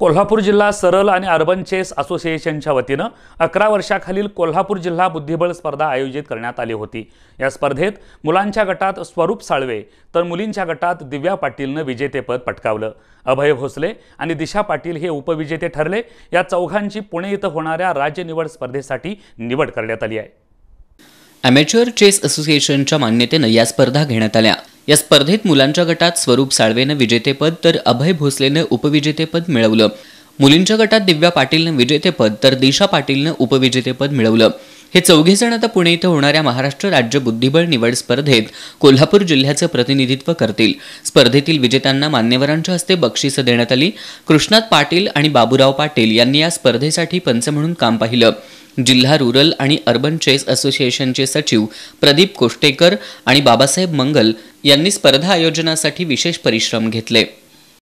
कोल्हापूर जिल्हा सरल आणि अर्बन चेस असोसिएशनच्या वतीनं अकरा वर्षाखालील कोल्हापूर जिल्हा बुद्धिबळ स्पर्धा आयोजित करण्यात आली होती या स्पर्धेत मुलांच्या गटात स्वरूप साळवे तर मुलींच्या गटात दिव्या पाटीलनं विजेतेपद पटकावलं अभय भोसले आणि दिशा पाटील हे उपविजेते ठरले या चौघांची पुणे इथं होणाऱ्या राज्य निवड स्पर्धेसाठी निवड करण्यात आली आहे अमेच्युअर चेस असोसिएशनच्या मान्यतेनं या स्पर्धा घेण्यात आल्या या स्पर्धेत मुलांच्या गटात स्वरूप साळवेनं विजेतेपद तर अभय भोसलेनं उपविजेतेपद मिळवलं मुलींच्या गटात दिव्या पाटीलनं विजेतेपद तर दिशा पाटीलनं उपविजेतेपद मिळवलं हे चौघे जण आता पुणे इथं होणाऱ्या महाराष्ट्र राज्य बुद्धिबळ निवड स्पर्धेत कोल्हापूर जिल्ह्याचं प्रतिनिधित्व करतील स्पर्धेतील विजेत्यांना मान्यवरांच्या हस्ते बक्षिसं देण्यात आली कृष्णात पाटील आणि बाबुराव पाटील यांनी या स्पर्धेसाठी पंच म्हणून काम पाहिलं जिल्हा रुरल आणि अर्बन चेस असोसिएशनचे सचिव प्रदीप कोष्टेकर आणि बाबासाहेब मंगल यांनी स्पर्धा आयोजनासाठी विशेष परिश्रम घेतले